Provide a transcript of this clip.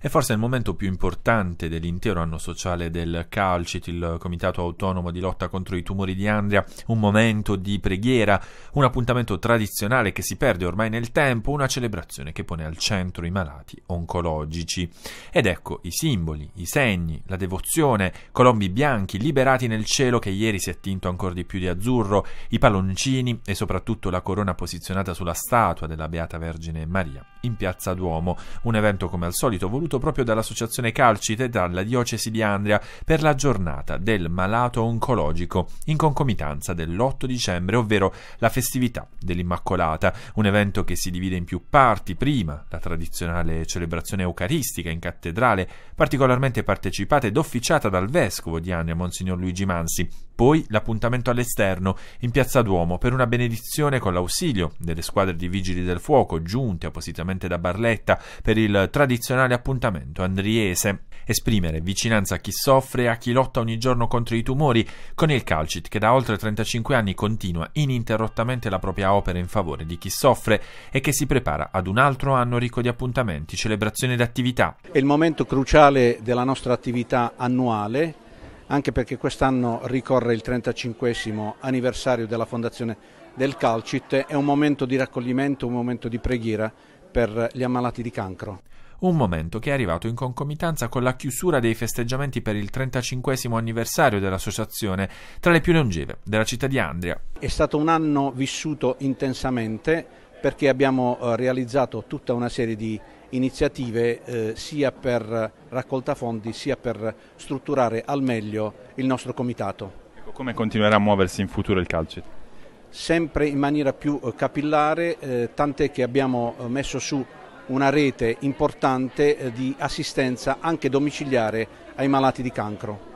È forse il momento più importante dell'intero anno sociale del Calcit, il Comitato Autonomo di Lotta contro i Tumori di Andria, un momento di preghiera, un appuntamento tradizionale che si perde ormai nel tempo, una celebrazione che pone al centro i malati oncologici. Ed ecco i simboli, i segni, la devozione, colombi bianchi liberati nel cielo che ieri si è tinto ancora di più di azzurro, i palloncini e soprattutto la corona posizionata sulla statua della Beata Vergine Maria in Piazza Duomo, un evento come al solito voluto voluto proprio dall'Associazione Calcite e dalla Diocesi di Andria per la giornata del malato oncologico in concomitanza dell'8 dicembre, ovvero la festività dell'Immacolata, un evento che si divide in più parti. Prima la tradizionale celebrazione eucaristica in cattedrale, particolarmente partecipata ed officiata dal vescovo di Andria, Monsignor Luigi Mansi, poi l'appuntamento all'esterno, in Piazza Duomo, per una benedizione con l'ausilio delle squadre di vigili del fuoco giunte appositamente da Barletta per il tradizionale appuntamento andriese. Esprimere vicinanza a chi soffre e a chi lotta ogni giorno contro i tumori con il Calcit che da oltre 35 anni continua ininterrottamente la propria opera in favore di chi soffre e che si prepara ad un altro anno ricco di appuntamenti, celebrazioni ed attività. È il momento cruciale della nostra attività annuale anche perché quest'anno ricorre il 35 anniversario della fondazione del Calcit, è un momento di raccoglimento, un momento di preghiera per gli ammalati di cancro. Un momento che è arrivato in concomitanza con la chiusura dei festeggiamenti per il 35 anniversario dell'associazione, tra le più longeve della città di Andria. È stato un anno vissuto intensamente perché abbiamo eh, realizzato tutta una serie di iniziative eh, sia per raccolta fondi sia per strutturare al meglio il nostro comitato. Ecco, come continuerà a muoversi in futuro il calcio? Sempre in maniera più eh, capillare, eh, tant'è che abbiamo eh, messo su una rete importante eh, di assistenza anche domiciliare ai malati di cancro.